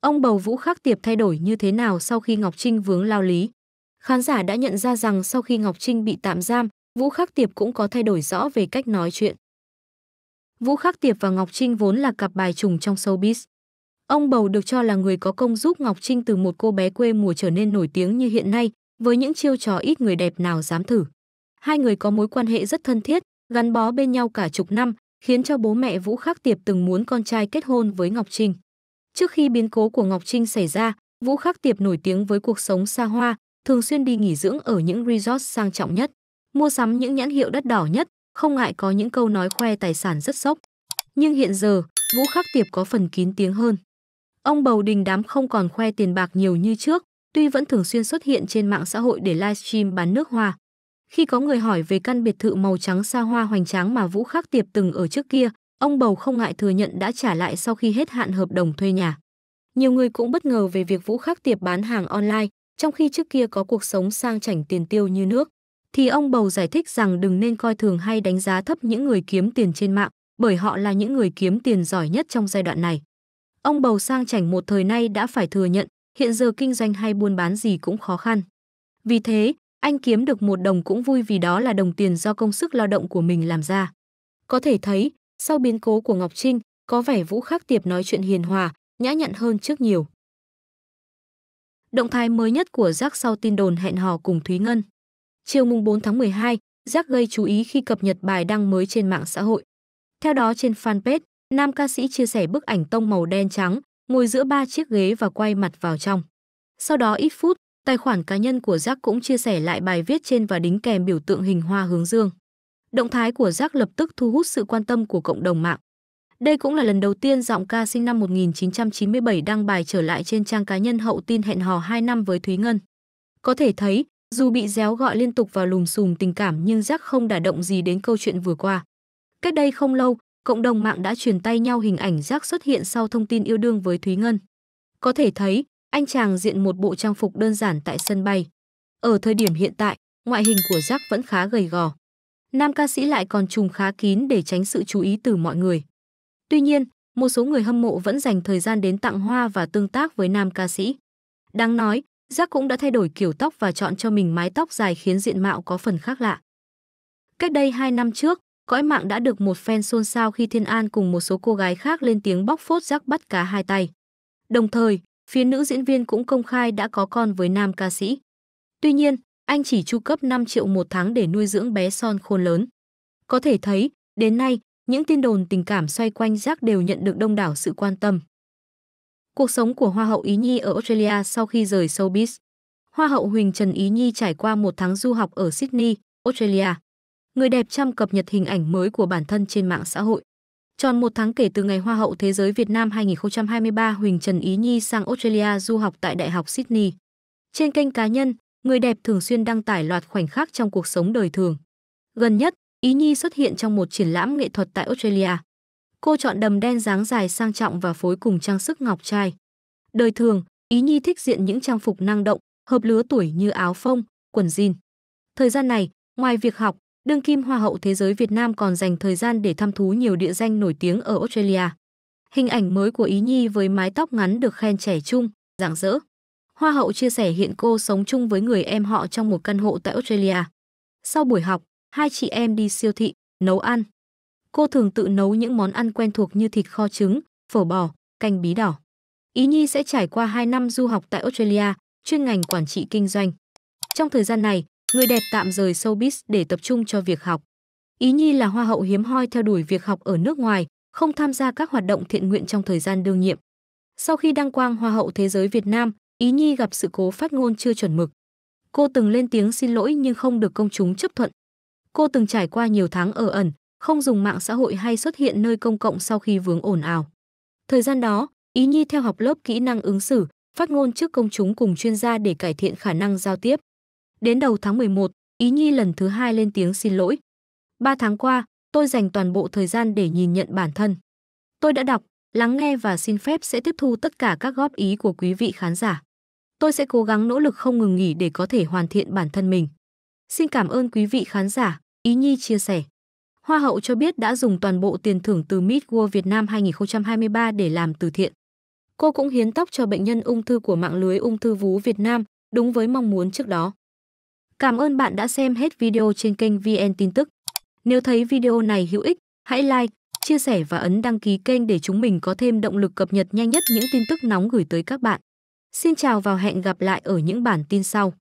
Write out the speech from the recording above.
Ông bầu Vũ Khắc Tiệp thay đổi như thế nào sau khi Ngọc Trinh vướng lao lý? Khán giả đã nhận ra rằng sau khi Ngọc Trinh bị tạm giam, Vũ Khắc Tiệp cũng có thay đổi rõ về cách nói chuyện. Vũ Khắc Tiệp và Ngọc Trinh vốn là cặp bài trùng trong showbiz. Ông bầu được cho là người có công giúp Ngọc Trinh từ một cô bé quê mùa trở nên nổi tiếng như hiện nay, với những chiêu trò ít người đẹp nào dám thử. Hai người có mối quan hệ rất thân thiết, gắn bó bên nhau cả chục năm, khiến cho bố mẹ Vũ Khắc Tiệp từng muốn con trai kết hôn với Ngọc Trinh. Trước khi biến cố của Ngọc Trinh xảy ra, Vũ Khắc Tiệp nổi tiếng với cuộc sống xa hoa, thường xuyên đi nghỉ dưỡng ở những resort sang trọng nhất, mua sắm những nhãn hiệu đắt đỏ nhất, không ngại có những câu nói khoe tài sản rất sốc. Nhưng hiện giờ, Vũ Khắc Tiệp có phần kín tiếng hơn. Ông bầu đình đám không còn khoe tiền bạc nhiều như trước, tuy vẫn thường xuyên xuất hiện trên mạng xã hội để livestream bán nước hoa, khi có người hỏi về căn biệt thự màu trắng xa hoa hoành tráng mà Vũ Khắc Tiệp từng ở trước kia, ông bầu không ngại thừa nhận đã trả lại sau khi hết hạn hợp đồng thuê nhà. Nhiều người cũng bất ngờ về việc Vũ Khắc Tiệp bán hàng online, trong khi trước kia có cuộc sống sang chảnh tiền tiêu như nước. Thì ông bầu giải thích rằng đừng nên coi thường hay đánh giá thấp những người kiếm tiền trên mạng, bởi họ là những người kiếm tiền giỏi nhất trong giai đoạn này. Ông bầu sang chảnh một thời nay đã phải thừa nhận, hiện giờ kinh doanh hay buôn bán gì cũng khó khăn. Vì thế, anh kiếm được một đồng cũng vui vì đó là đồng tiền do công sức lao động của mình làm ra. Có thể thấy, sau biến cố của Ngọc Trinh, có vẻ Vũ Khắc Tiệp nói chuyện hiền hòa, nhã nhặn hơn trước nhiều. Động thái mới nhất của Jack sau tin đồn hẹn hò cùng Thúy Ngân. Chiều mùng 4 tháng 12, Jack gây chú ý khi cập nhật bài đăng mới trên mạng xã hội. Theo đó trên fanpage, nam ca sĩ chia sẻ bức ảnh tông màu đen trắng, ngồi giữa ba chiếc ghế và quay mặt vào trong. Sau đó ít phút, Tài khoản cá nhân của Jack cũng chia sẻ lại bài viết trên và đính kèm biểu tượng hình hoa hướng dương. Động thái của Jack lập tức thu hút sự quan tâm của cộng đồng mạng. Đây cũng là lần đầu tiên giọng ca sinh năm 1997 đăng bài trở lại trên trang cá nhân hậu tin hẹn hò 2 năm với Thúy Ngân. Có thể thấy, dù bị déo gọi liên tục vào lùm xùm tình cảm nhưng Jack không đả động gì đến câu chuyện vừa qua. Cách đây không lâu, cộng đồng mạng đã truyền tay nhau hình ảnh Jack xuất hiện sau thông tin yêu đương với Thúy Ngân. Có thể thấy, anh chàng diện một bộ trang phục đơn giản tại sân bay. Ở thời điểm hiện tại, ngoại hình của Jack vẫn khá gầy gò. Nam ca sĩ lại còn trùm khá kín để tránh sự chú ý từ mọi người. Tuy nhiên, một số người hâm mộ vẫn dành thời gian đến tặng hoa và tương tác với nam ca sĩ. Đáng nói, Jack cũng đã thay đổi kiểu tóc và chọn cho mình mái tóc dài khiến diện mạo có phần khác lạ. Cách đây 2 năm trước, cõi mạng đã được một fan xôn xao khi Thiên An cùng một số cô gái khác lên tiếng bóc phốt Jack bắt cá hai tay. Đồng thời, phía nữ diễn viên cũng công khai đã có con với nam ca sĩ. Tuy nhiên, anh chỉ chu cấp 5 triệu một tháng để nuôi dưỡng bé son khôn lớn. Có thể thấy, đến nay, những tin đồn tình cảm xoay quanh Jack đều nhận được đông đảo sự quan tâm. Cuộc sống của Hoa hậu Ý Nhi ở Australia sau khi rời showbiz. Hoa hậu Huỳnh Trần Ý Nhi trải qua một tháng du học ở Sydney, Australia. Người đẹp chăm cập nhật hình ảnh mới của bản thân trên mạng xã hội. Tròn một tháng kể từ ngày Hoa hậu Thế giới Việt Nam 2023 Huỳnh Trần Ý Nhi sang Australia du học tại Đại học Sydney. Trên kênh cá nhân, người đẹp thường xuyên đăng tải loạt khoảnh khắc trong cuộc sống đời thường. Gần nhất, Ý Nhi xuất hiện trong một triển lãm nghệ thuật tại Australia. Cô chọn đầm đen dáng dài sang trọng và phối cùng trang sức ngọc trai. Đời thường, Ý Nhi thích diện những trang phục năng động, hợp lứa tuổi như áo phông, quần jean. Thời gian này, ngoài việc học, đương kim Hoa hậu Thế giới Việt Nam còn dành thời gian để thăm thú nhiều địa danh nổi tiếng ở Australia. Hình ảnh mới của Ý Nhi với mái tóc ngắn được khen trẻ trung, rạng rỡ. Hoa hậu chia sẻ hiện cô sống chung với người em họ trong một căn hộ tại Australia. Sau buổi học, hai chị em đi siêu thị, nấu ăn. Cô thường tự nấu những món ăn quen thuộc như thịt kho trứng, phở bò, canh bí đỏ. Ý Nhi sẽ trải qua 2 năm du học tại Australia, chuyên ngành quản trị kinh doanh. Trong thời gian này, Người đẹp tạm rời showbiz để tập trung cho việc học. Ý Nhi là hoa hậu hiếm hoi theo đuổi việc học ở nước ngoài, không tham gia các hoạt động thiện nguyện trong thời gian đương nhiệm. Sau khi đăng quang Hoa hậu Thế giới Việt Nam, Ý Nhi gặp sự cố phát ngôn chưa chuẩn mực. Cô từng lên tiếng xin lỗi nhưng không được công chúng chấp thuận. Cô từng trải qua nhiều tháng ở ẩn, không dùng mạng xã hội hay xuất hiện nơi công cộng sau khi vướng ồn ào. Thời gian đó, Ý Nhi theo học lớp kỹ năng ứng xử, phát ngôn trước công chúng cùng chuyên gia để cải thiện khả năng giao tiếp. Đến đầu tháng 11, Ý Nhi lần thứ hai lên tiếng xin lỗi. Ba tháng qua, tôi dành toàn bộ thời gian để nhìn nhận bản thân. Tôi đã đọc, lắng nghe và xin phép sẽ tiếp thu tất cả các góp ý của quý vị khán giả. Tôi sẽ cố gắng nỗ lực không ngừng nghỉ để có thể hoàn thiện bản thân mình. Xin cảm ơn quý vị khán giả, Ý Nhi chia sẻ. Hoa hậu cho biết đã dùng toàn bộ tiền thưởng từ Miss World Việt Nam 2023 để làm từ thiện. Cô cũng hiến tóc cho bệnh nhân ung thư của mạng lưới ung thư vú Việt Nam, đúng với mong muốn trước đó. Cảm ơn bạn đã xem hết video trên kênh VN tin tức. Nếu thấy video này hữu ích, hãy like, chia sẻ và ấn đăng ký kênh để chúng mình có thêm động lực cập nhật nhanh nhất những tin tức nóng gửi tới các bạn. Xin chào và hẹn gặp lại ở những bản tin sau.